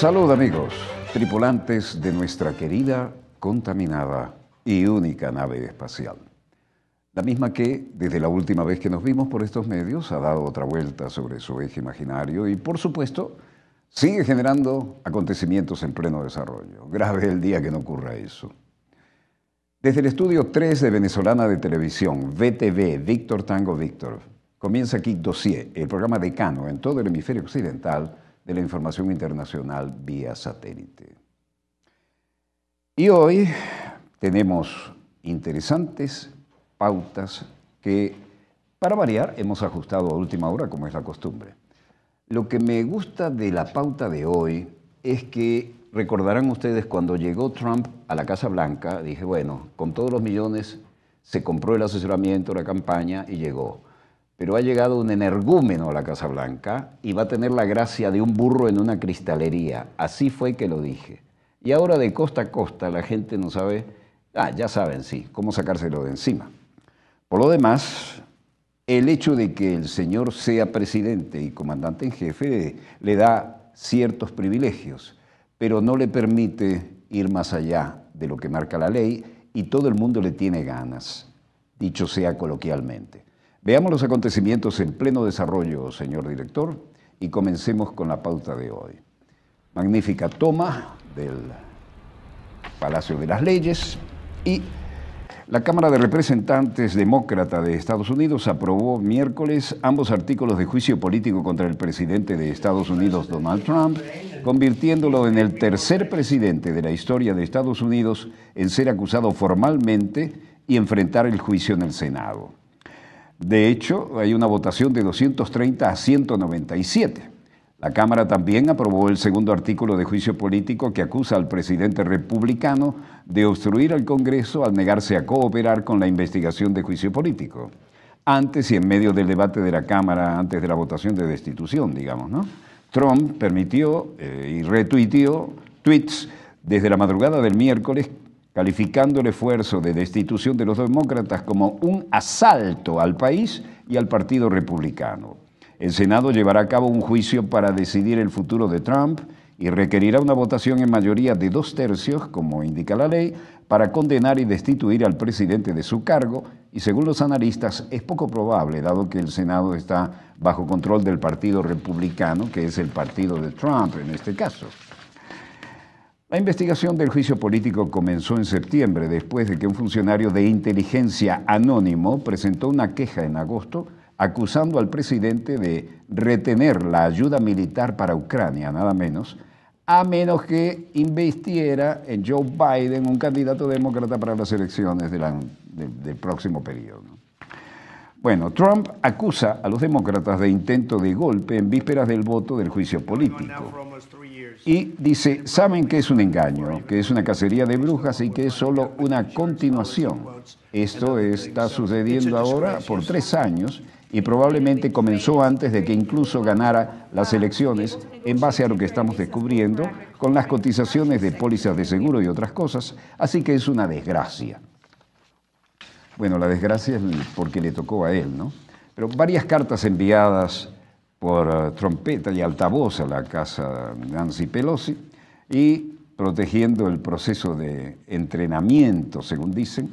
Salud amigos, tripulantes de nuestra querida, contaminada y única nave espacial. La misma que, desde la última vez que nos vimos por estos medios, ha dado otra vuelta sobre su eje imaginario y, por supuesto, sigue generando acontecimientos en pleno desarrollo. Grave el día que no ocurra eso. Desde el estudio 3 de Venezolana de Televisión, VTV, Víctor Tango Víctor, comienza aquí Dossier, el programa decano en todo el hemisferio occidental de la información internacional vía satélite. Y hoy tenemos interesantes pautas que, para variar, hemos ajustado a última hora, como es la costumbre. Lo que me gusta de la pauta de hoy es que recordarán ustedes cuando llegó Trump a la Casa Blanca, dije, bueno, con todos los millones se compró el asesoramiento, la campaña y llegó. Pero ha llegado un energúmeno a la Casa Blanca y va a tener la gracia de un burro en una cristalería. Así fue que lo dije. Y ahora de costa a costa la gente no sabe, ah, ya saben, sí, cómo sacárselo de encima. Por lo demás, el hecho de que el señor sea presidente y comandante en jefe le da ciertos privilegios, pero no le permite ir más allá de lo que marca la ley y todo el mundo le tiene ganas, dicho sea coloquialmente. Veamos los acontecimientos en pleno desarrollo, señor director, y comencemos con la pauta de hoy. Magnífica toma del Palacio de las Leyes y la Cámara de Representantes Demócrata de Estados Unidos aprobó miércoles ambos artículos de juicio político contra el presidente de Estados Unidos, Donald Trump, convirtiéndolo en el tercer presidente de la historia de Estados Unidos en ser acusado formalmente y enfrentar el juicio en el Senado. De hecho, hay una votación de 230 a 197. La Cámara también aprobó el segundo artículo de juicio político que acusa al presidente republicano de obstruir al Congreso al negarse a cooperar con la investigación de juicio político. Antes y en medio del debate de la Cámara, antes de la votación de destitución, digamos, ¿no? Trump permitió eh, y retuiteó tweets desde la madrugada del miércoles calificando el esfuerzo de destitución de los demócratas como un asalto al país y al Partido Republicano. El Senado llevará a cabo un juicio para decidir el futuro de Trump y requerirá una votación en mayoría de dos tercios, como indica la ley, para condenar y destituir al presidente de su cargo y según los analistas es poco probable, dado que el Senado está bajo control del Partido Republicano, que es el partido de Trump en este caso. La investigación del juicio político comenzó en septiembre, después de que un funcionario de inteligencia anónimo presentó una queja en agosto acusando al presidente de retener la ayuda militar para Ucrania, nada menos, a menos que investiera en Joe Biden, un candidato demócrata para las elecciones del próximo periodo. Bueno, Trump acusa a los demócratas de intento de golpe en vísperas del voto del juicio político. Y dice, saben que es un engaño, que es una cacería de brujas y que es solo una continuación. Esto está sucediendo ahora por tres años y probablemente comenzó antes de que incluso ganara las elecciones en base a lo que estamos descubriendo con las cotizaciones de pólizas de seguro y otras cosas, así que es una desgracia. Bueno, la desgracia es porque le tocó a él, ¿no? Pero varias cartas enviadas por eh, trompeta y altavoz a la casa de Nancy Pelosi y protegiendo el proceso de entrenamiento, según dicen,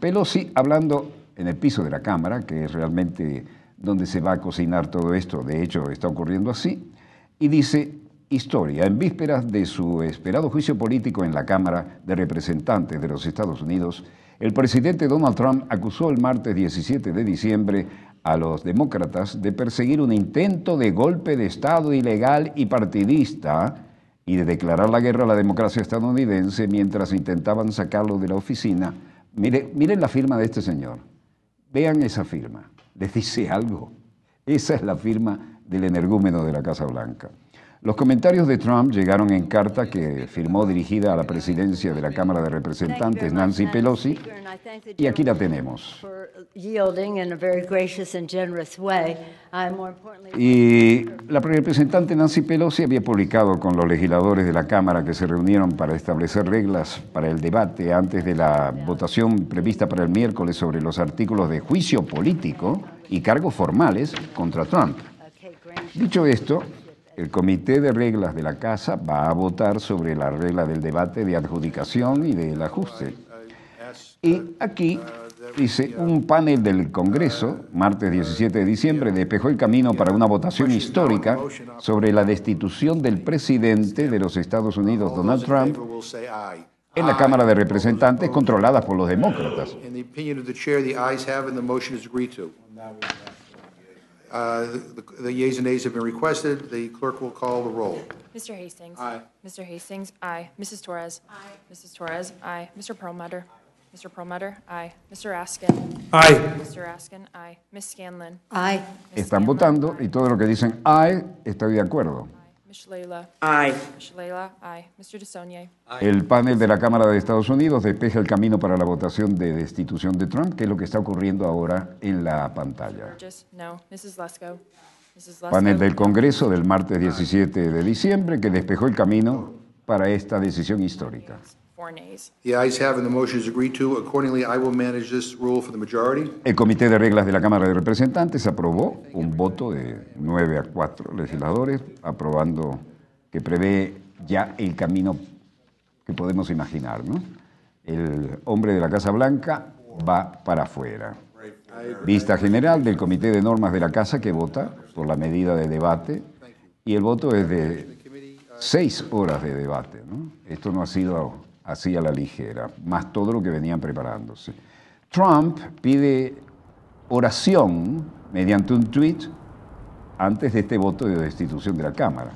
Pelosi hablando en el piso de la cámara, que es realmente donde se va a cocinar todo esto, de hecho está ocurriendo así, y dice, historia, en vísperas de su esperado juicio político en la Cámara de Representantes de los Estados Unidos, el presidente Donald Trump acusó el martes 17 de diciembre a los demócratas de perseguir un intento de golpe de Estado ilegal y partidista y de declarar la guerra a la democracia estadounidense mientras intentaban sacarlo de la oficina. Mire, miren la firma de este señor. Vean esa firma, les dice algo. Esa es la firma del energúmeno de la Casa Blanca. Los comentarios de Trump llegaron en carta que firmó dirigida a la presidencia de la Cámara de Representantes, Nancy Pelosi, y aquí la tenemos. Y la representante Nancy Pelosi había publicado con los legisladores de la Cámara que se reunieron para establecer reglas para el debate antes de la votación prevista para el miércoles sobre los artículos de juicio político y cargos formales contra Trump. Dicho esto, el Comité de Reglas de la Casa va a votar sobre la regla del debate de adjudicación y del ajuste. Y aquí dice, un panel del Congreso, martes 17 de diciembre, despejó el camino para una votación histórica sobre la destitución del presidente de los Estados Unidos, Donald Trump, en la Cámara de Representantes controlada por los demócratas. Uh, the- The yeas and nays have been requested. The clerk will call the roll. Mr. Hastings. Aye. Mr. Hastings, aye. Mrs. Torres. Aye. Mrs. Torres, aye. Mr. Perlmutter. Mr. Perlmutter, aye. Mr. Askin. Aye. Mr. Askin, aye. Ms. Scanlon. Aye. Ms. Están Scanlon, votando y todo lo que dicen aye estoy de acuerdo. El panel de la Cámara de Estados Unidos despeja el camino para la votación de destitución de Trump, que es lo que está ocurriendo ahora en la pantalla. Panel del Congreso del martes 17 de diciembre que despejó el camino para esta decisión histórica. El Comité de Reglas de la Cámara de Representantes aprobó un voto de 9 a cuatro legisladores, aprobando que prevé ya el camino que podemos imaginar, ¿no? El hombre de la Casa Blanca va para afuera. Vista general del Comité de Normas de la Casa que vota por la medida de debate y el voto es de seis horas de debate. ¿no? Esto no ha sido así a la ligera, más todo lo que venían preparándose. Trump pide oración mediante un tweet antes de este voto de destitución de la Cámara.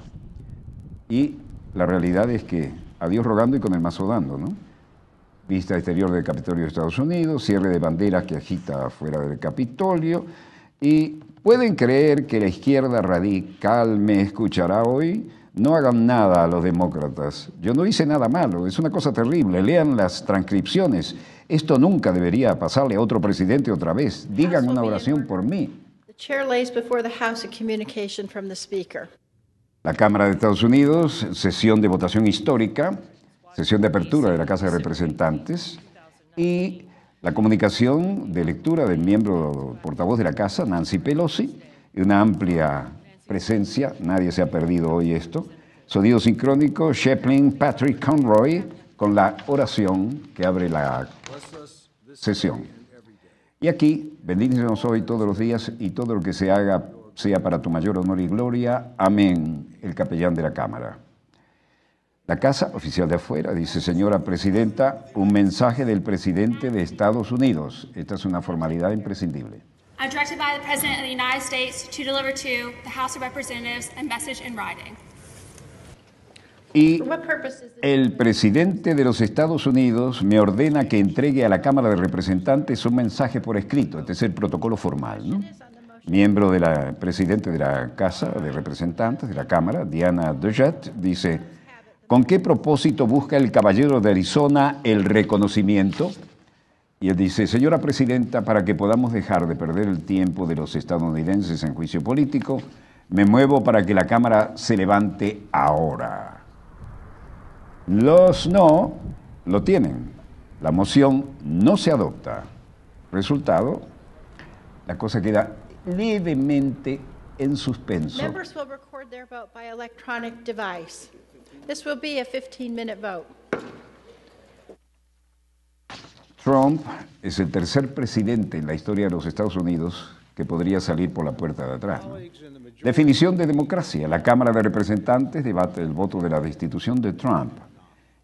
Y la realidad es que a Dios rogando y con el mazo dando, ¿no? Vista exterior del Capitolio de Estados Unidos, cierre de banderas que agita afuera del Capitolio. Y pueden creer que la izquierda radical me escuchará hoy no hagan nada a los demócratas. Yo no hice nada malo, es una cosa terrible. Lean las transcripciones. Esto nunca debería pasarle a otro presidente otra vez. Digan una oración por mí. La Cámara de Estados Unidos, sesión de votación histórica, sesión de apertura de la Casa de Representantes y la comunicación de lectura del miembro portavoz de la Casa, Nancy Pelosi, y una amplia presencia, nadie se ha perdido hoy esto. Sonido sincrónico, Sheplin, Patrick Conroy, con la oración que abre la sesión. Y aquí, bendícenos hoy todos los días y todo lo que se haga sea para tu mayor honor y gloria. Amén. El capellán de la Cámara. La Casa Oficial de Afuera dice, señora presidenta, un mensaje del presidente de Estados Unidos. Esta es una formalidad imprescindible. Y el presidente de los Estados Unidos me ordena que entregue a la Cámara de Representantes un mensaje por escrito, este es el protocolo formal. ¿no? Miembro de la presidente de la Casa de Representantes de la Cámara, Diana Dujat, dice, ¿con qué propósito busca el caballero de Arizona el reconocimiento? Y él dice, señora presidenta, para que podamos dejar de perder el tiempo de los estadounidenses en juicio político, me muevo para que la Cámara se levante ahora. Los no lo tienen. La moción no se adopta. Resultado, la cosa queda levemente en suspenso. This will be a 15-minute Trump es el tercer presidente en la historia de los Estados Unidos que podría salir por la puerta de atrás. Definición de democracia. La Cámara de Representantes debate el voto de la destitución de Trump.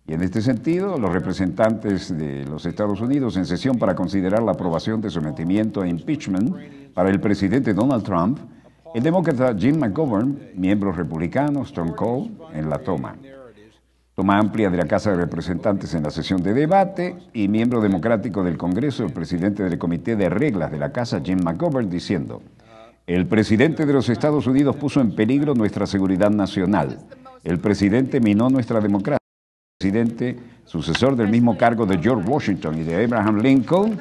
Y en este sentido, los representantes de los Estados Unidos en sesión para considerar la aprobación de sometimiento a e impeachment para el presidente Donald Trump, el demócrata Jim McGovern, miembros republicanos, Tom Cole, en la toma toma amplia de la Casa de Representantes en la sesión de debate y miembro democrático del Congreso, el presidente del Comité de Reglas de la Casa, Jim McGovern, diciendo, el presidente de los Estados Unidos puso en peligro nuestra seguridad nacional. El presidente minó nuestra democracia. El presidente, sucesor del mismo cargo de George Washington y de Abraham Lincoln,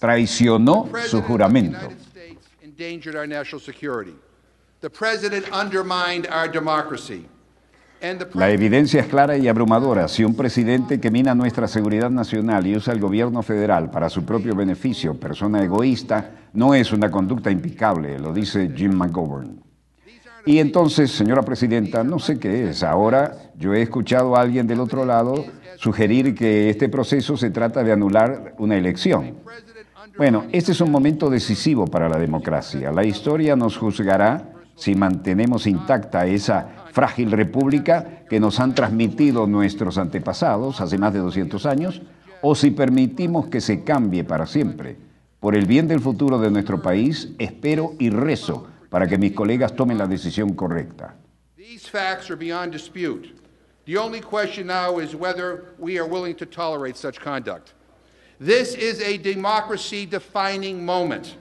traicionó su juramento. La evidencia es clara y abrumadora. Si un presidente que mina nuestra seguridad nacional y usa el gobierno federal para su propio beneficio, persona egoísta, no es una conducta impecable, lo dice Jim McGovern. Y entonces, señora presidenta, no sé qué es. Ahora yo he escuchado a alguien del otro lado sugerir que este proceso se trata de anular una elección. Bueno, este es un momento decisivo para la democracia. La historia nos juzgará si mantenemos intacta esa frágil república que nos han transmitido nuestros antepasados hace más de 200 años, o si permitimos que se cambie para siempre. Por el bien del futuro de nuestro país, espero y rezo para que mis colegas tomen la decisión correcta. These facts are beyond dispute. The only question now is whether we are willing to tolerate such conduct. This is a democracy defining moment.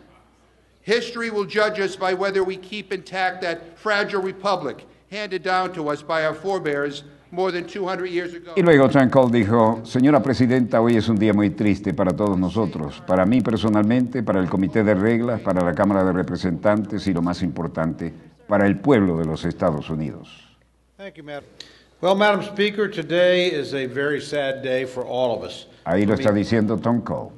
History will judge us by whether we keep intact that fragile republic y luego John Cole dijo, señora presidenta, hoy es un día muy triste para todos nosotros, para mí personalmente, para el Comité de Reglas, para la Cámara de Representantes y lo más importante, para el pueblo de los Estados Unidos. Ahí lo está diciendo Tom Cole.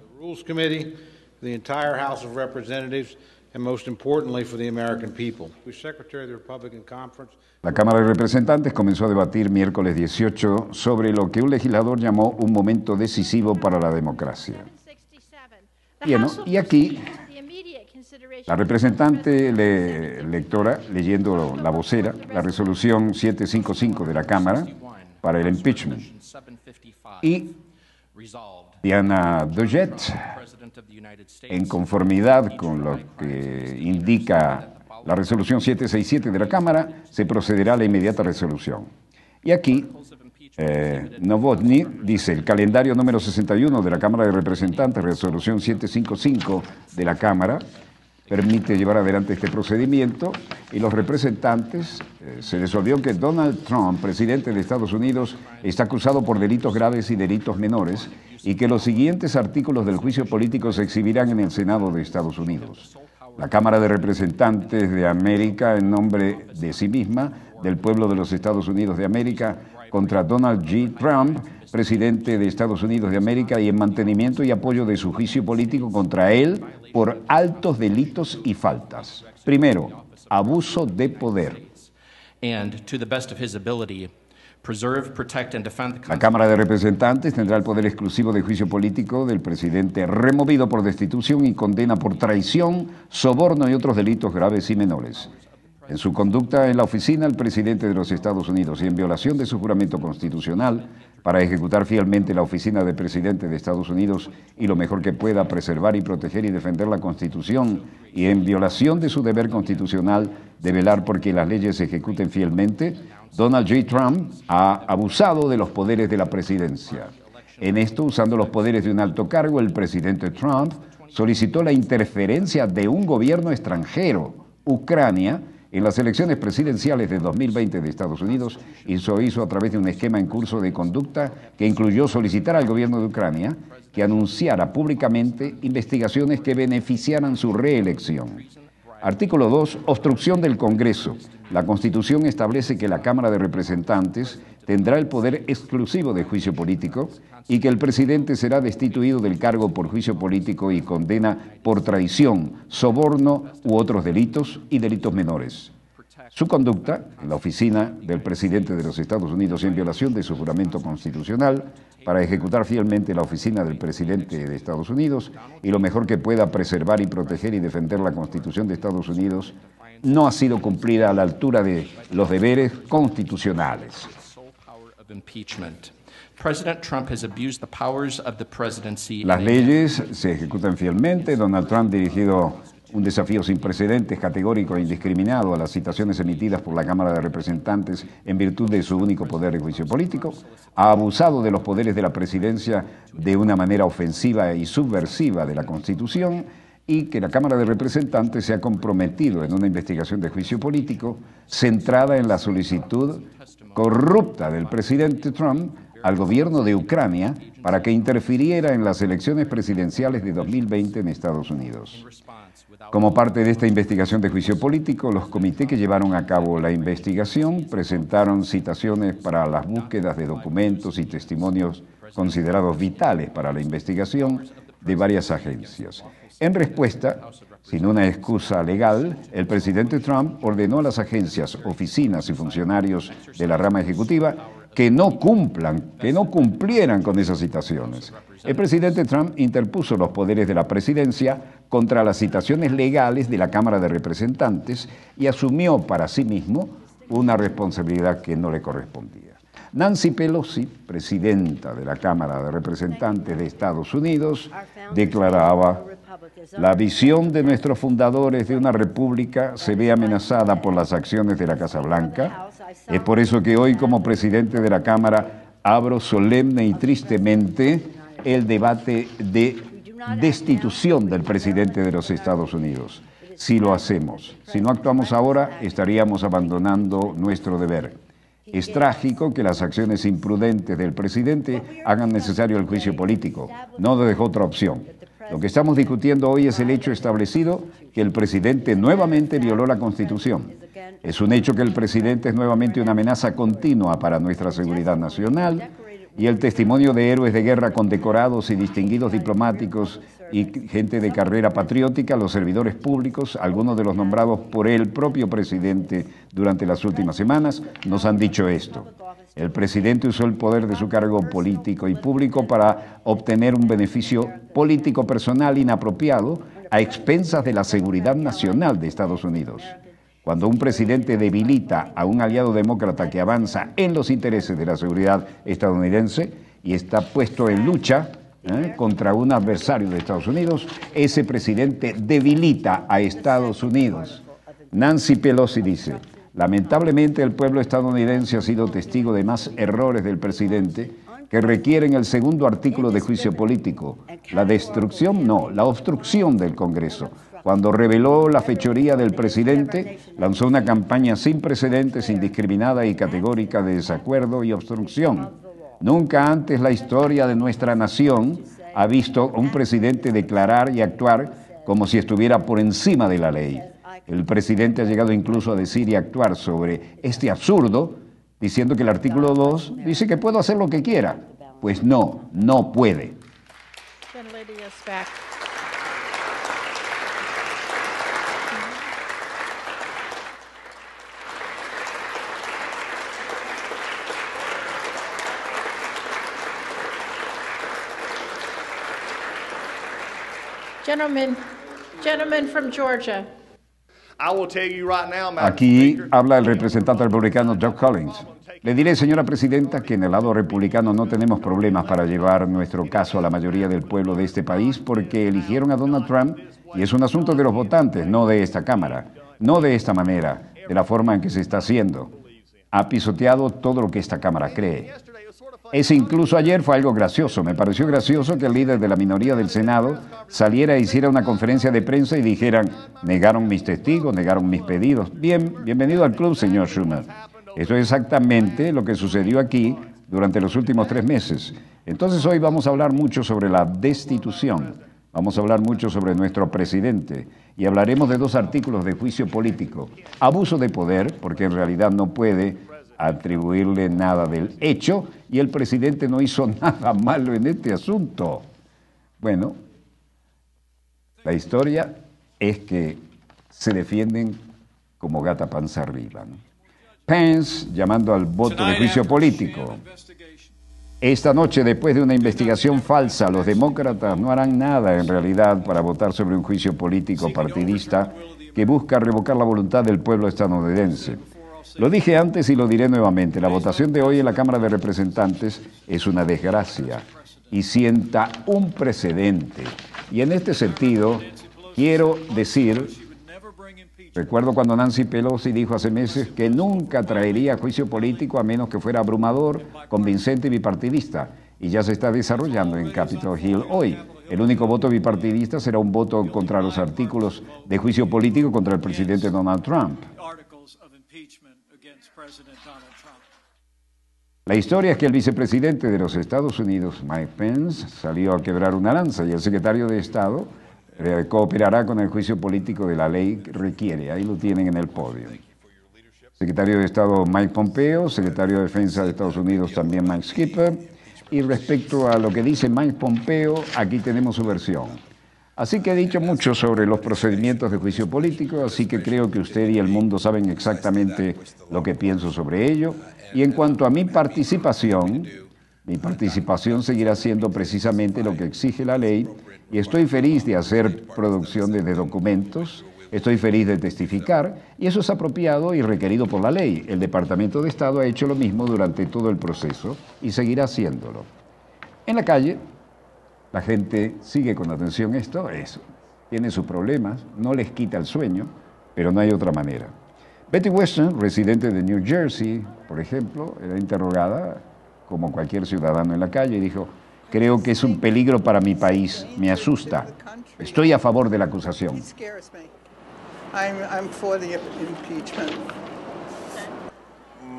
La Cámara de Representantes comenzó a debatir miércoles 18 sobre lo que un legislador llamó un momento decisivo para la democracia. Bien, y aquí la representante lectora, leyendo la vocera, la resolución 755 de la Cámara para el impeachment. Y Diana Dojet, en conformidad con lo que indica la resolución 767 de la Cámara, se procederá a la inmediata resolución. Y aquí, eh, Novotny dice, el calendario número 61 de la Cámara de Representantes, resolución 755 de la Cámara, permite llevar adelante este procedimiento y los representantes eh, se resolvió que Donald Trump, presidente de Estados Unidos, está acusado por delitos graves y delitos menores y que los siguientes artículos del juicio político se exhibirán en el Senado de Estados Unidos. La Cámara de Representantes de América, en nombre de sí misma, del pueblo de los Estados Unidos de América, contra Donald G. Trump, presidente de Estados Unidos de América, y en mantenimiento y apoyo de su juicio político contra él, por altos delitos y faltas. Primero, abuso de poder. La Cámara de Representantes tendrá el poder exclusivo de juicio político del presidente removido por destitución y condena por traición, soborno y otros delitos graves y menores. En su conducta en la oficina, el presidente de los Estados Unidos, y en violación de su juramento constitucional, para ejecutar fielmente la oficina del presidente de Estados Unidos y lo mejor que pueda preservar y proteger y defender la Constitución, y en violación de su deber constitucional de velar porque las leyes se ejecuten fielmente, Donald J. Trump ha abusado de los poderes de la presidencia. En esto, usando los poderes de un alto cargo, el presidente Trump solicitó la interferencia de un gobierno extranjero, Ucrania, en las elecciones presidenciales de 2020 de Estados Unidos, eso hizo a través de un esquema en curso de conducta que incluyó solicitar al gobierno de Ucrania que anunciara públicamente investigaciones que beneficiaran su reelección. Artículo 2. Obstrucción del Congreso. La Constitución establece que la Cámara de Representantes tendrá el poder exclusivo de juicio político y que el presidente será destituido del cargo por juicio político y condena por traición, soborno u otros delitos y delitos menores. Su conducta en la oficina del presidente de los Estados Unidos en violación de su juramento constitucional para ejecutar fielmente la oficina del presidente de Estados Unidos y lo mejor que pueda preservar y proteger y defender la Constitución de Estados Unidos no ha sido cumplida a la altura de los deberes constitucionales. Las leyes se ejecutan fielmente. Donald Trump ha dirigido un desafío sin precedentes, categórico e indiscriminado a las citaciones emitidas por la Cámara de Representantes en virtud de su único poder de juicio político, ha abusado de los poderes de la presidencia de una manera ofensiva y e subversiva de la Constitución y que la Cámara de Representantes se ha comprometido en una investigación de juicio político centrada en la solicitud corrupta del presidente Trump al gobierno de Ucrania para que interfiriera en las elecciones presidenciales de 2020 en Estados Unidos. Como parte de esta investigación de juicio político, los comités que llevaron a cabo la investigación presentaron citaciones para las búsquedas de documentos y testimonios considerados vitales para la investigación de varias agencias. En respuesta, sin una excusa legal, el presidente Trump ordenó a las agencias, oficinas y funcionarios de la rama ejecutiva que no cumplan, que no cumplieran con esas citaciones. El presidente Trump interpuso los poderes de la presidencia contra las citaciones legales de la Cámara de Representantes y asumió para sí mismo una responsabilidad que no le correspondía. Nancy Pelosi, presidenta de la Cámara de Representantes de Estados Unidos, declaraba la visión de nuestros fundadores de una república se ve amenazada por las acciones de la Casa Blanca. Es por eso que hoy como presidente de la Cámara abro solemne y tristemente el debate de destitución del presidente de los Estados Unidos. Si lo hacemos, si no actuamos ahora, estaríamos abandonando nuestro deber. Es trágico que las acciones imprudentes del presidente hagan necesario el juicio político. No dejó otra opción. Lo que estamos discutiendo hoy es el hecho establecido que el presidente nuevamente violó la Constitución. Es un hecho que el presidente es nuevamente una amenaza continua para nuestra seguridad nacional y el testimonio de héroes de guerra condecorados y distinguidos diplomáticos y gente de carrera patriótica, los servidores públicos, algunos de los nombrados por el propio presidente durante las últimas semanas, nos han dicho esto. El presidente usó el poder de su cargo político y público para obtener un beneficio político personal inapropiado a expensas de la seguridad nacional de Estados Unidos. Cuando un presidente debilita a un aliado demócrata que avanza en los intereses de la seguridad estadounidense y está puesto en lucha ¿eh? contra un adversario de Estados Unidos, ese presidente debilita a Estados Unidos. Nancy Pelosi dice, Lamentablemente el pueblo estadounidense ha sido testigo de más errores del presidente que requieren el segundo artículo de juicio político, la destrucción, no, la obstrucción del Congreso. Cuando reveló la fechoría del presidente, lanzó una campaña sin precedentes, indiscriminada y categórica de desacuerdo y obstrucción. Nunca antes la historia de nuestra nación ha visto un presidente declarar y actuar como si estuviera por encima de la ley. El presidente ha llegado incluso a decir y actuar sobre este absurdo, diciendo que el artículo 2 dice que puedo hacer lo que quiera. Pues no, no puede. from Georgia. Aquí habla el representante republicano Doug Collins. Le diré, señora presidenta, que en el lado republicano no tenemos problemas para llevar nuestro caso a la mayoría del pueblo de este país porque eligieron a Donald Trump y es un asunto de los votantes, no de esta Cámara, no de esta manera, de la forma en que se está haciendo. Ha pisoteado todo lo que esta Cámara cree. Ese incluso ayer fue algo gracioso. Me pareció gracioso que el líder de la minoría del Senado saliera e hiciera una conferencia de prensa y dijeran, negaron mis testigos, negaron mis pedidos. Bien, bienvenido al club, señor Schumer. Esto es exactamente lo que sucedió aquí durante los últimos tres meses. Entonces hoy vamos a hablar mucho sobre la destitución. Vamos a hablar mucho sobre nuestro presidente y hablaremos de dos artículos de juicio político. Abuso de poder, porque en realidad no puede atribuirle nada del hecho y el presidente no hizo nada malo en este asunto. Bueno, la historia es que se defienden como gata panza arriba. Pence llamando al voto de juicio político. Esta noche, después de una investigación falsa, los demócratas no harán nada en realidad para votar sobre un juicio político partidista que busca revocar la voluntad del pueblo estadounidense. Lo dije antes y lo diré nuevamente, la votación de hoy en la Cámara de Representantes es una desgracia y sienta un precedente. Y en este sentido, quiero decir, recuerdo cuando Nancy Pelosi dijo hace meses que nunca traería juicio político a menos que fuera abrumador, convincente y bipartidista, y ya se está desarrollando en Capitol Hill hoy. El único voto bipartidista será un voto contra los artículos de juicio político contra el presidente Donald Trump. La historia es que el vicepresidente de los Estados Unidos, Mike Pence, salió a quebrar una lanza y el secretario de Estado eh, cooperará con el juicio político de la ley que requiere. Ahí lo tienen en el podio. Secretario de Estado Mike Pompeo, secretario de Defensa de Estados Unidos también Mike Skipper. Y respecto a lo que dice Mike Pompeo, aquí tenemos su versión. Así que he dicho mucho sobre los procedimientos de juicio político, así que creo que usted y el mundo saben exactamente lo que pienso sobre ello. Y en cuanto a mi participación, mi participación seguirá siendo precisamente lo que exige la ley y estoy feliz de hacer producción de documentos, estoy feliz de testificar y eso es apropiado y requerido por la ley. El Departamento de Estado ha hecho lo mismo durante todo el proceso y seguirá haciéndolo. En la calle, la gente sigue con atención esto, eso. Tiene sus problemas, no les quita el sueño, pero no hay otra manera. Betty Weston, residente de New Jersey, por ejemplo, era interrogada como cualquier ciudadano en la calle y dijo, creo que es un peligro para mi país, me asusta. Estoy a favor de la acusación.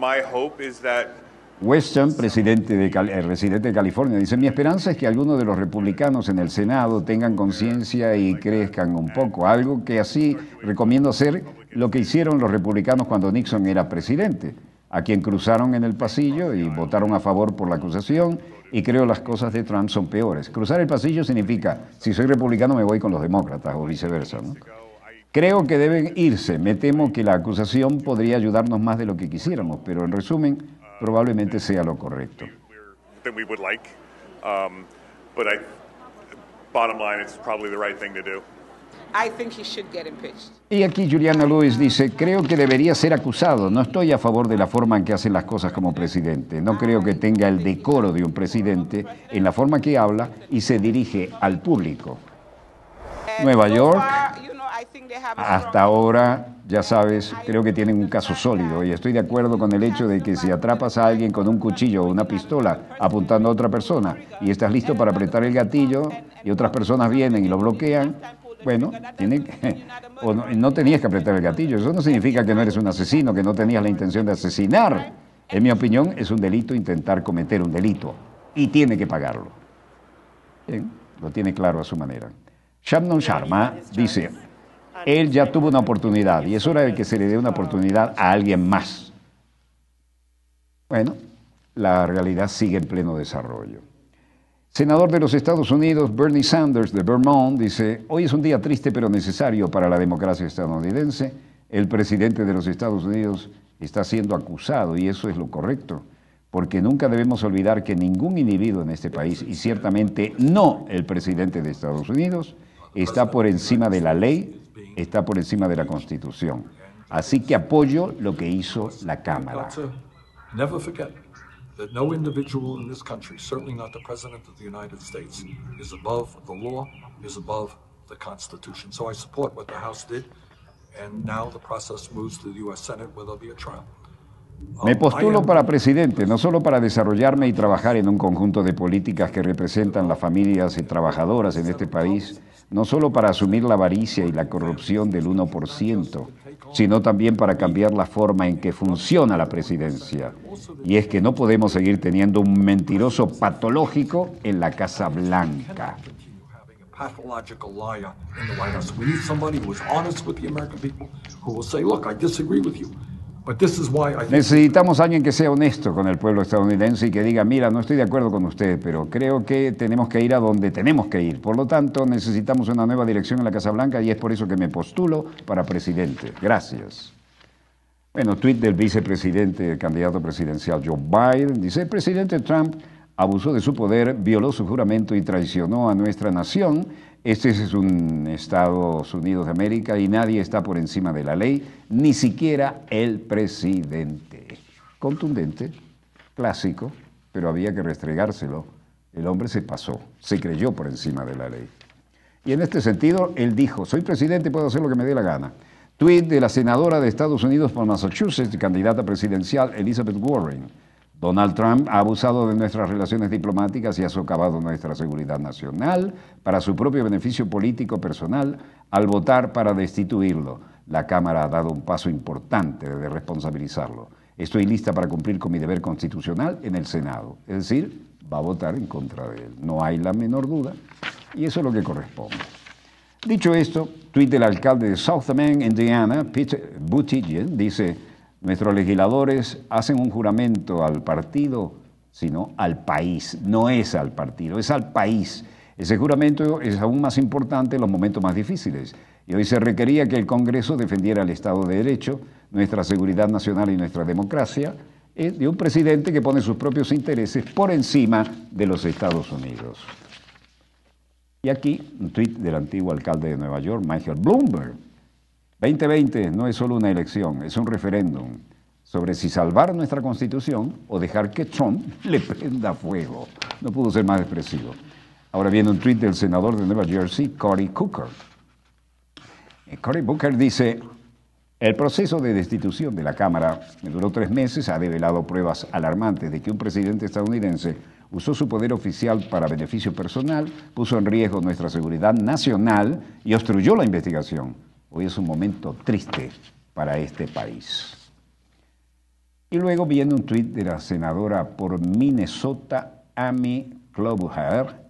My hope is that Weston, presidente de, eh, residente de California, dice, mi esperanza es que algunos de los republicanos en el Senado tengan conciencia y crezcan un poco, algo que así recomiendo hacer lo que hicieron los republicanos cuando Nixon era presidente, a quien cruzaron en el pasillo y votaron a favor por la acusación y creo las cosas de Trump son peores. Cruzar el pasillo significa, si soy republicano me voy con los demócratas o viceversa. Creo que deben irse, me temo que la acusación podría ayudarnos más de lo que quisiéramos, pero en resumen, probablemente sea lo correcto. Y aquí Juliana Lewis dice, creo que debería ser acusado. No estoy a favor de la forma en que hacen las cosas como presidente. No creo que tenga el decoro de un presidente en la forma que habla y se dirige al público. Nueva York, hasta ahora ya sabes, creo que tienen un caso sólido y estoy de acuerdo con el hecho de que si atrapas a alguien con un cuchillo o una pistola apuntando a otra persona y estás listo para apretar el gatillo y otras personas vienen y lo bloquean, bueno, tiene o no, tenías que apretar el gatillo. Eso no significa que no eres un asesino, que no tenías la intención de asesinar. En mi opinión, es un delito intentar cometer un delito y tiene que pagarlo. lo tiene claro a su manera. Shamnon Sharma dice, él ya tuvo una oportunidad y es hora de que se le dé una oportunidad a alguien más. Bueno, la realidad sigue en pleno desarrollo. Senador de los Estados Unidos Bernie Sanders de Vermont dice, hoy es un día triste pero necesario para la democracia estadounidense. El presidente de los Estados Unidos está siendo acusado y eso es lo correcto, porque nunca debemos olvidar que ningún individuo en este país, y ciertamente no el presidente de Estados Unidos, está por encima de la ley está por encima de la Constitución. Así que apoyo lo que hizo la Cámara. Me um, postulo para presidente, no solo para desarrollarme y trabajar en un conjunto de políticas que representan las familias y trabajadoras en este país, no solo para asumir la avaricia y la corrupción del 1%, sino también para cambiar la forma en que funciona la presidencia. Y es que no podemos seguir teniendo un mentiroso patológico en la Casa Blanca. We need somebody who is honest with the American people, who will say, look, I disagree with you. Necesitamos a alguien que sea honesto con el pueblo estadounidense y que diga, mira, no estoy de acuerdo con usted, pero creo que tenemos que ir a donde tenemos que ir. Por lo tanto, necesitamos una nueva dirección en la Casa Blanca y es por eso que me postulo para presidente. Gracias. Bueno, tuit del vicepresidente, el candidato presidencial Joe Biden, dice, el presidente Trump abusó de su poder, violó su juramento y traicionó a nuestra nación este es un Estados Unidos de América y nadie está por encima de la ley, ni siquiera el presidente. Contundente, clásico, pero había que restregárselo. El hombre se pasó, se creyó por encima de la ley. Y en este sentido, él dijo, soy presidente puedo hacer lo que me dé la gana. Tweet de la senadora de Estados Unidos por Massachusetts, candidata presidencial Elizabeth Warren. Donald Trump ha abusado de nuestras relaciones diplomáticas y ha socavado nuestra seguridad nacional para su propio beneficio político personal al votar para destituirlo. La Cámara ha dado un paso importante de responsabilizarlo. Estoy lista para cumplir con mi deber constitucional en el Senado. Es decir, va a votar en contra de él. No hay la menor duda. Y eso es lo que corresponde. Dicho esto, tweet el alcalde de Southampton, Indiana, Pete Buttigieg, dice... Nuestros legisladores hacen un juramento al partido, sino al país. No es al partido, es al país. Ese juramento es aún más importante en los momentos más difíciles. Y hoy se requería que el Congreso defendiera el Estado de Derecho, nuestra seguridad nacional y nuestra democracia, eh, de un presidente que pone sus propios intereses por encima de los Estados Unidos. Y aquí un tuit del antiguo alcalde de Nueva York, Michael Bloomberg, 2020 no es solo una elección, es un referéndum sobre si salvar nuestra constitución o dejar que Trump le prenda fuego. No pudo ser más expresivo. Ahora viene un tweet del senador de Nueva Jersey, Cory Cooker. Eh, Cory Booker dice, el proceso de destitución de la Cámara duró tres meses, ha develado pruebas alarmantes de que un presidente estadounidense usó su poder oficial para beneficio personal, puso en riesgo nuestra seguridad nacional y obstruyó la investigación. Hoy es un momento triste para este país. Y luego viene un tuit de la senadora por Minnesota, Amy Klobuchar.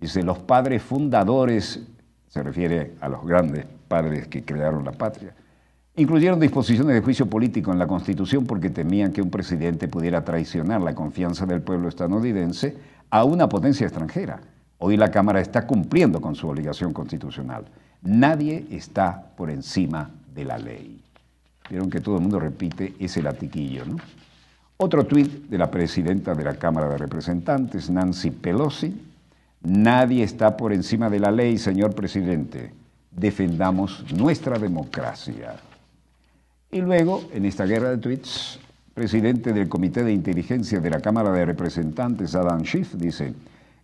Dice, los padres fundadores, se refiere a los grandes padres que crearon la patria, incluyeron disposiciones de juicio político en la Constitución porque temían que un presidente pudiera traicionar la confianza del pueblo estadounidense a una potencia extranjera. Hoy la Cámara está cumpliendo con su obligación constitucional. Nadie está por encima de la ley. Vieron que todo el mundo repite ese latiquillo, ¿no? Otro tuit de la presidenta de la Cámara de Representantes, Nancy Pelosi. Nadie está por encima de la ley, señor presidente. Defendamos nuestra democracia. Y luego, en esta guerra de tuits, presidente del Comité de Inteligencia de la Cámara de Representantes, Adam Schiff, dice,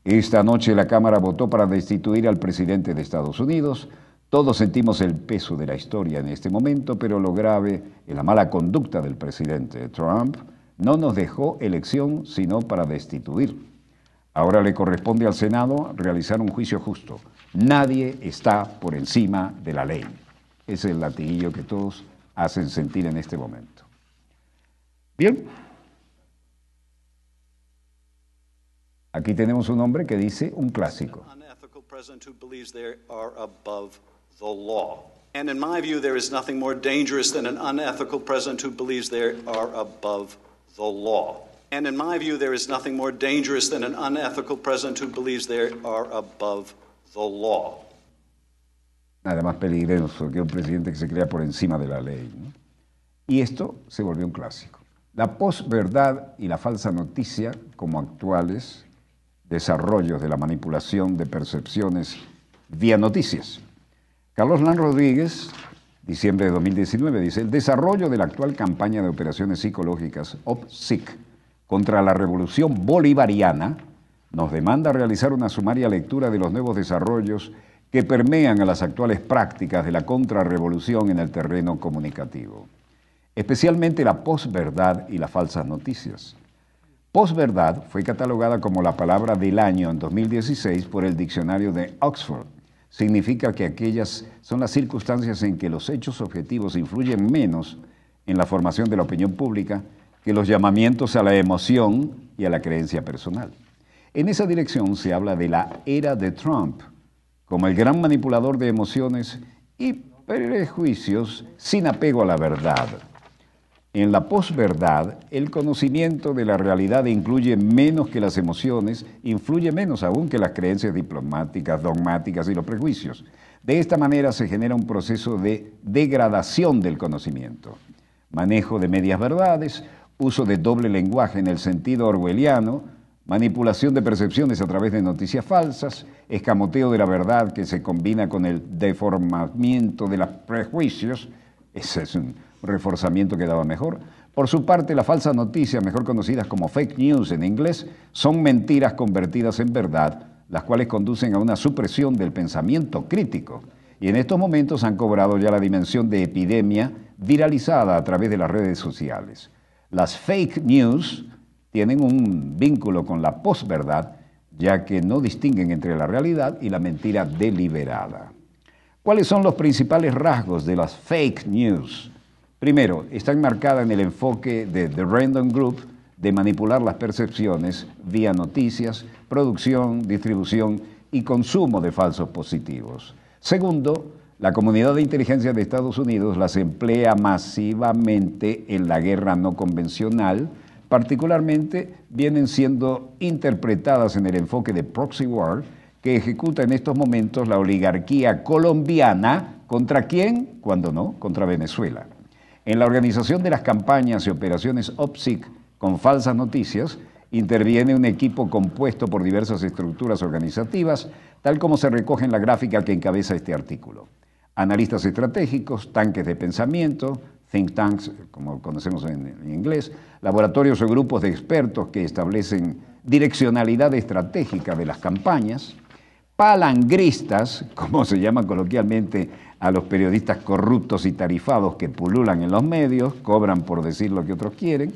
esta noche la Cámara votó para destituir al presidente de Estados Unidos todos sentimos el peso de la historia en este momento, pero lo grave es eh, la mala conducta del presidente Trump. No nos dejó elección sino para destituir. Ahora le corresponde al Senado realizar un juicio justo. Nadie está por encima de la ley. Es el latiguillo que todos hacen sentir en este momento. Bien. Aquí tenemos un hombre que dice un clásico the law. And in my view, there is nothing more dangerous than an unethical president who believes they are above the law. And in my view, there is nothing more dangerous than an unethical president who believes they are above the law. Nada más peligroso que un presidente que se crea por encima de la ley. ¿no? Y esto se volvió un clásico. La posverdad y la falsa noticia como actuales desarrollos de la manipulación de percepciones vía noticias. Carlos Lan Rodríguez, diciembre de 2019, dice, el desarrollo de la actual campaña de operaciones psicológicas, OPSIC, contra la revolución bolivariana, nos demanda realizar una sumaria lectura de los nuevos desarrollos que permean a las actuales prácticas de la contrarrevolución en el terreno comunicativo, especialmente la posverdad y las falsas noticias. Posverdad fue catalogada como la palabra del año en 2016 por el diccionario de Oxford significa que aquellas son las circunstancias en que los hechos objetivos influyen menos en la formación de la opinión pública que los llamamientos a la emoción y a la creencia personal. En esa dirección se habla de la era de Trump como el gran manipulador de emociones y prejuicios sin apego a la verdad. En la posverdad, el conocimiento de la realidad incluye menos que las emociones, influye menos aún que las creencias diplomáticas, dogmáticas y los prejuicios. De esta manera se genera un proceso de degradación del conocimiento. Manejo de medias verdades, uso de doble lenguaje en el sentido orwelliano, manipulación de percepciones a través de noticias falsas, escamoteo de la verdad que se combina con el deformamiento de los prejuicios, ese es un reforzamiento quedaba mejor. Por su parte, las falsas noticias, mejor conocidas como fake news en inglés, son mentiras convertidas en verdad, las cuales conducen a una supresión del pensamiento crítico. Y en estos momentos han cobrado ya la dimensión de epidemia viralizada a través de las redes sociales. Las fake news tienen un vínculo con la posverdad, ya que no distinguen entre la realidad y la mentira deliberada. ¿Cuáles son los principales rasgos de las fake news? Primero, está enmarcada en el enfoque de The Random Group de manipular las percepciones vía noticias, producción, distribución y consumo de falsos positivos. Segundo, la comunidad de inteligencia de Estados Unidos las emplea masivamente en la guerra no convencional, particularmente vienen siendo interpretadas en el enfoque de proxy war que ejecuta en estos momentos la oligarquía colombiana contra quién, cuando no, contra Venezuela. En la organización de las campañas y operaciones OPSIC con falsas noticias, interviene un equipo compuesto por diversas estructuras organizativas, tal como se recoge en la gráfica que encabeza este artículo. Analistas estratégicos, tanques de pensamiento, think tanks, como conocemos en, inglés, laboratorios o grupos de expertos que establecen direccionalidad estratégica de las campañas, palangristas, como se llama coloquialmente a los periodistas corruptos y tarifados que pululan en los medios, cobran por decir lo que otros quieren,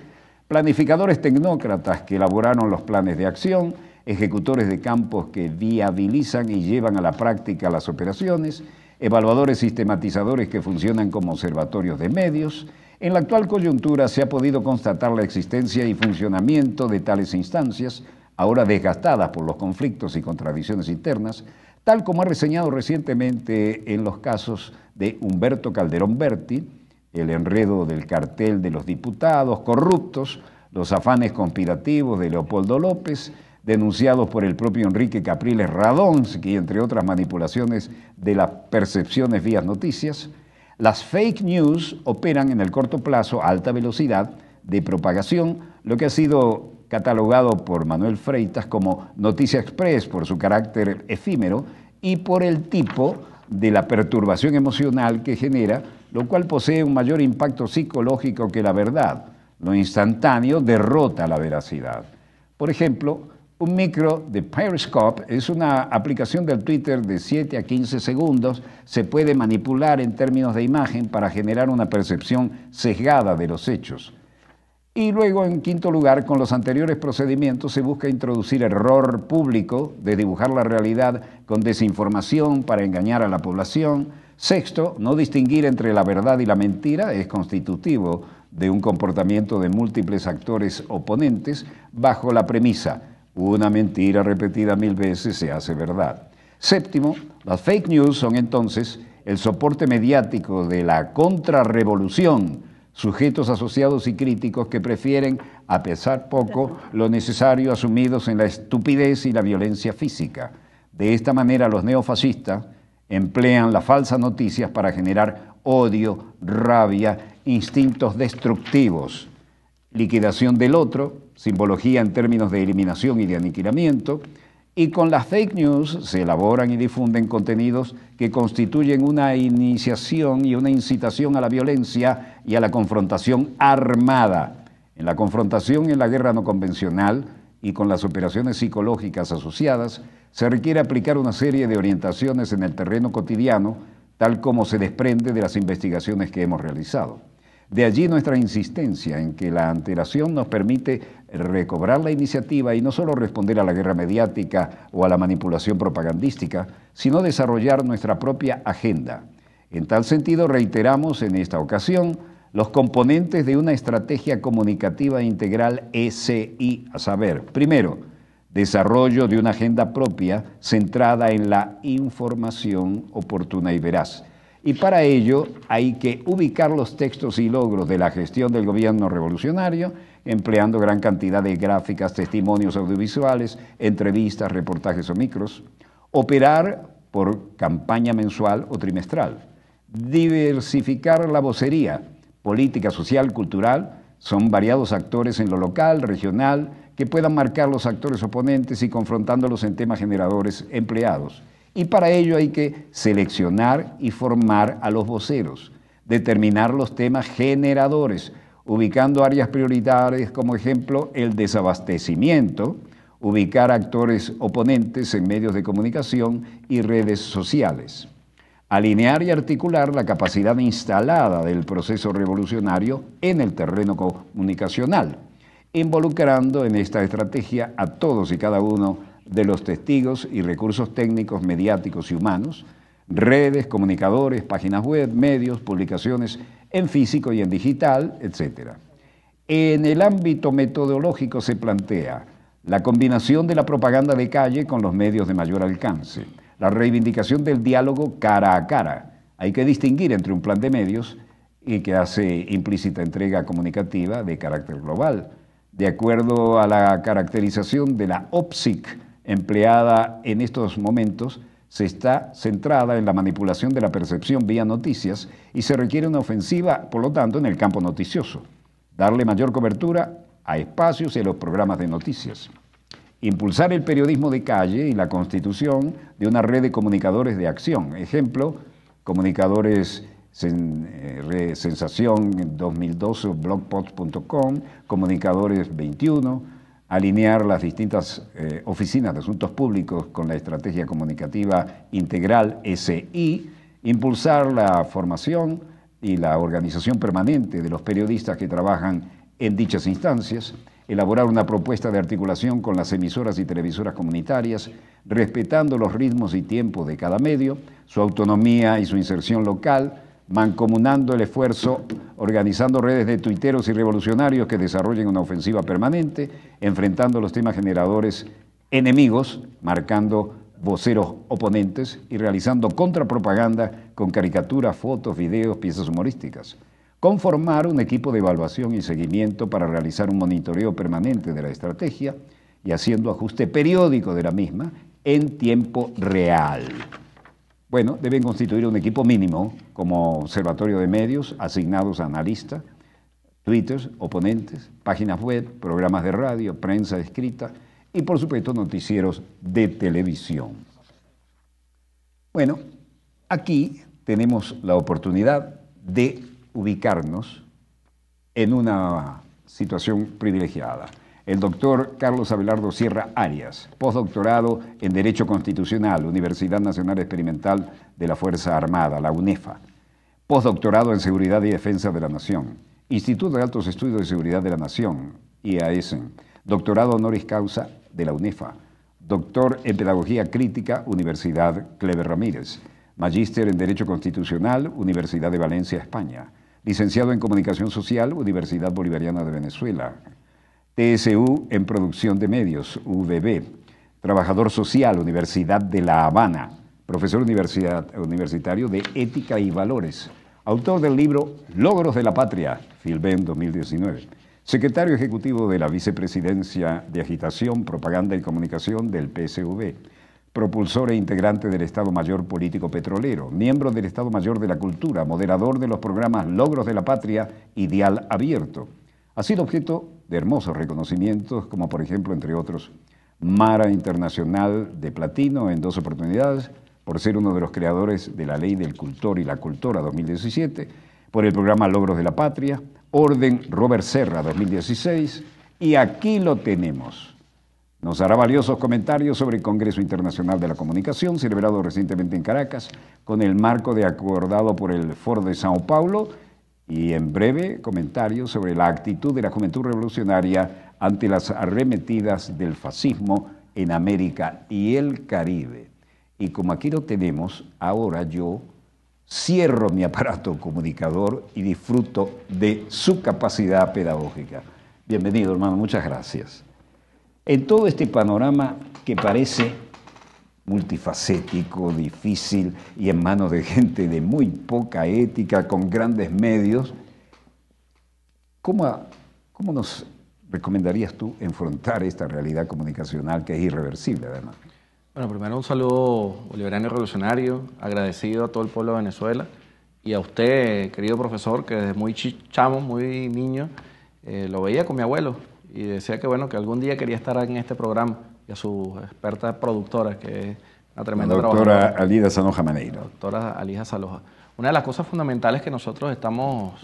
planificadores tecnócratas que elaboraron los planes de acción, ejecutores de campos que viabilizan y llevan a la práctica las operaciones, evaluadores sistematizadores que funcionan como observatorios de medios. En la actual coyuntura se ha podido constatar la existencia y funcionamiento de tales instancias, ahora desgastadas por los conflictos y contradicciones internas, tal como ha reseñado recientemente en los casos de Humberto Calderón Berti, el enredo del cartel de los diputados corruptos, los afanes conspirativos de Leopoldo López, denunciados por el propio Enrique Capriles y entre otras manipulaciones de las percepciones vías noticias, las fake news operan en el corto plazo a alta velocidad de propagación, lo que ha sido catalogado por Manuel Freitas como Noticia Express por su carácter efímero y por el tipo de la perturbación emocional que genera, lo cual posee un mayor impacto psicológico que la verdad. Lo instantáneo derrota la veracidad. Por ejemplo, un micro de Periscope es una aplicación del Twitter de 7 a 15 segundos. Se puede manipular en términos de imagen para generar una percepción sesgada de los hechos. Y luego, en quinto lugar, con los anteriores procedimientos se busca introducir error público de dibujar la realidad con desinformación para engañar a la población. Sexto, no distinguir entre la verdad y la mentira es constitutivo de un comportamiento de múltiples actores oponentes bajo la premisa, una mentira repetida mil veces se hace verdad. Séptimo, las fake news son entonces el soporte mediático de la contrarrevolución sujetos asociados y críticos que prefieren, a pesar poco, lo necesario asumidos en la estupidez y la violencia física. De esta manera los neofascistas emplean las falsas noticias para generar odio, rabia, instintos destructivos, liquidación del otro, simbología en términos de eliminación y de aniquilamiento, y con las fake news se elaboran y difunden contenidos que constituyen una iniciación y una incitación a la violencia y a la confrontación armada. En la confrontación en la guerra no convencional y con las operaciones psicológicas asociadas, se requiere aplicar una serie de orientaciones en el terreno cotidiano, tal como se desprende de las investigaciones que hemos realizado. De allí nuestra insistencia en que la antelación nos permite recobrar la iniciativa y no solo responder a la guerra mediática o a la manipulación propagandística, sino desarrollar nuestra propia agenda. En tal sentido, reiteramos en esta ocasión los componentes de una estrategia comunicativa integral SI, e a saber, primero, desarrollo de una agenda propia centrada en la información oportuna y veraz. Y para ello hay que ubicar los textos y logros de la gestión del gobierno revolucionario, empleando gran cantidad de gráficas, testimonios audiovisuales, entrevistas, reportajes o micros. Operar por campaña mensual o trimestral. Diversificar la vocería, política, social, cultural, son variados actores en lo local, regional, que puedan marcar los actores oponentes y confrontándolos en temas generadores empleados y para ello hay que seleccionar y formar a los voceros, determinar los temas generadores, ubicando áreas prioritarias como ejemplo el desabastecimiento, ubicar actores oponentes en medios de comunicación y redes sociales, alinear y articular la capacidad instalada del proceso revolucionario en el terreno comunicacional, involucrando en esta estrategia a todos y cada uno de los testigos y recursos técnicos, mediáticos y humanos, redes, comunicadores, páginas web, medios, publicaciones en físico y en digital, etc. En el ámbito metodológico se plantea la combinación de la propaganda de calle con los medios de mayor alcance, la reivindicación del diálogo cara a cara. Hay que distinguir entre un plan de medios y que hace implícita entrega comunicativa de carácter global, de acuerdo a la caracterización de la OPSIC, empleada en estos momentos se está centrada en la manipulación de la percepción vía noticias y se requiere una ofensiva, por lo tanto, en el campo noticioso. Darle mayor cobertura a espacios y a los programas de noticias. Impulsar el periodismo de calle y la constitución de una red de comunicadores de acción. Ejemplo, comunicadores eh, Sensación 2012, blogpost.com, Comunicadores 21, alinear las distintas eh, oficinas de asuntos públicos con la estrategia comunicativa integral SI, impulsar la formación y la organización permanente de los periodistas que trabajan en dichas instancias, elaborar una propuesta de articulación con las emisoras y televisoras comunitarias, respetando los ritmos y tiempos de cada medio, su autonomía y su inserción local, mancomunando el esfuerzo, organizando redes de tuiteros y revolucionarios que desarrollen una ofensiva permanente, enfrentando los temas generadores enemigos, marcando voceros oponentes y realizando contrapropaganda con caricaturas, fotos, videos, piezas humorísticas. Conformar un equipo de evaluación y seguimiento para realizar un monitoreo permanente de la estrategia y haciendo ajuste periódico de la misma en tiempo real. Bueno, deben constituir un equipo mínimo como observatorio de medios asignados a analistas, twitters, oponentes, páginas web, programas de radio, prensa escrita y por supuesto noticieros de televisión. Bueno, aquí tenemos la oportunidad de ubicarnos en una situación privilegiada el doctor Carlos Abelardo Sierra Arias, postdoctorado en Derecho Constitucional, Universidad Nacional Experimental de la Fuerza Armada, la UNEFA, postdoctorado en Seguridad y Defensa de la Nación, Instituto de Altos Estudios de Seguridad de la Nación, IAS. doctorado honoris causa de la UNEFA, doctor en Pedagogía Crítica, Universidad Clever Ramírez, magíster en Derecho Constitucional, Universidad de Valencia, España, licenciado en Comunicación Social, Universidad Bolivariana de Venezuela, TSU en Producción de Medios, UDB, trabajador social, Universidad de La Habana, profesor universitario de Ética y Valores, autor del libro Logros de la Patria, Filben 2019, secretario ejecutivo de la Vicepresidencia de Agitación, Propaganda y Comunicación del PSV, propulsor e integrante del Estado Mayor Político Petrolero, miembro del Estado Mayor de la Cultura, moderador de los programas Logros de la Patria Ideal Abierto. Ha sido objeto de hermosos reconocimientos, como por ejemplo, entre otros, Mara Internacional de Platino en dos oportunidades, por ser uno de los creadores de la Ley del Cultor y la Cultora 2017, por el programa Logros de la Patria, Orden Robert Serra 2016, y aquí lo tenemos. Nos hará valiosos comentarios sobre el Congreso Internacional de la Comunicación, celebrado recientemente en Caracas, con el marco de acordado por el Foro de Sao Paulo, y en breve comentario sobre la actitud de la juventud revolucionaria ante las arremetidas del fascismo en América y el Caribe. Y como aquí lo tenemos, ahora yo cierro mi aparato comunicador y disfruto de su capacidad pedagógica. Bienvenido, hermano, muchas gracias. En todo este panorama que parece multifacético, difícil y en manos de gente de muy poca ética, con grandes medios. ¿Cómo, cómo nos recomendarías tú enfrentar esta realidad comunicacional que es irreversible además? Bueno, primero un saludo bolivariano y revolucionario, agradecido a todo el pueblo de Venezuela y a usted, querido profesor, que desde muy chamo, muy niño, eh, lo veía con mi abuelo y decía que bueno, que algún día quería estar en este programa y a su experta productora, que es una tremenda la doctora Alida Sanoja Maneiro. doctora Alida Saloja. Una de las cosas fundamentales que nosotros estamos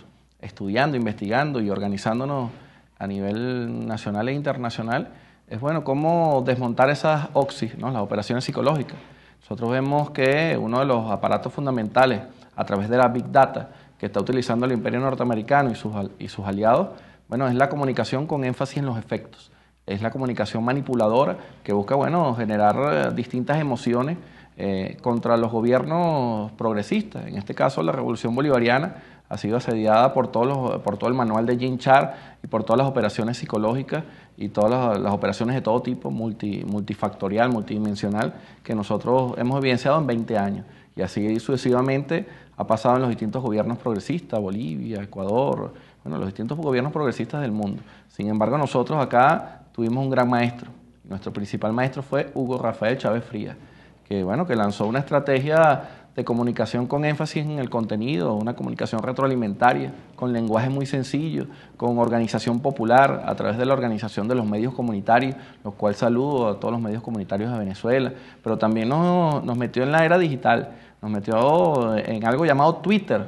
estudiando, investigando y organizándonos a nivel nacional e internacional es, bueno, cómo desmontar esas OXI, ¿no? las operaciones psicológicas. Nosotros vemos que uno de los aparatos fundamentales a través de la Big Data que está utilizando el imperio norteamericano y sus, y sus aliados, bueno, es la comunicación con énfasis en los efectos es la comunicación manipuladora que busca, bueno, generar eh, distintas emociones eh, contra los gobiernos progresistas. En este caso, la Revolución Bolivariana ha sido asediada por, todos por todo el manual de Jean Char y por todas las operaciones psicológicas y todas las, operaciones de todo tipo, multifactorial, multidimensional, que nosotros hemos evidenciado en 20 años. Y así sucesivamente ha pasado en los distintos gobiernos progresistas, Bolivia, Ecuador, bueno, los distintos gobiernos progresistas del mundo. Sin embargo, nosotros acá tuvimos un gran maestro. Nuestro principal maestro fue Hugo Rafael Chávez Frías, que, bueno, que lanzó una estrategia de comunicación con énfasis en el contenido, una comunicación retroalimentaria, con lenguaje muy sencillo, con organización popular a través de la organización de los medios comunitarios, lo cual saludo a todos los medios comunitarios de Venezuela, pero también nos, nos metió en la era digital, nos metió en algo llamado Twitter.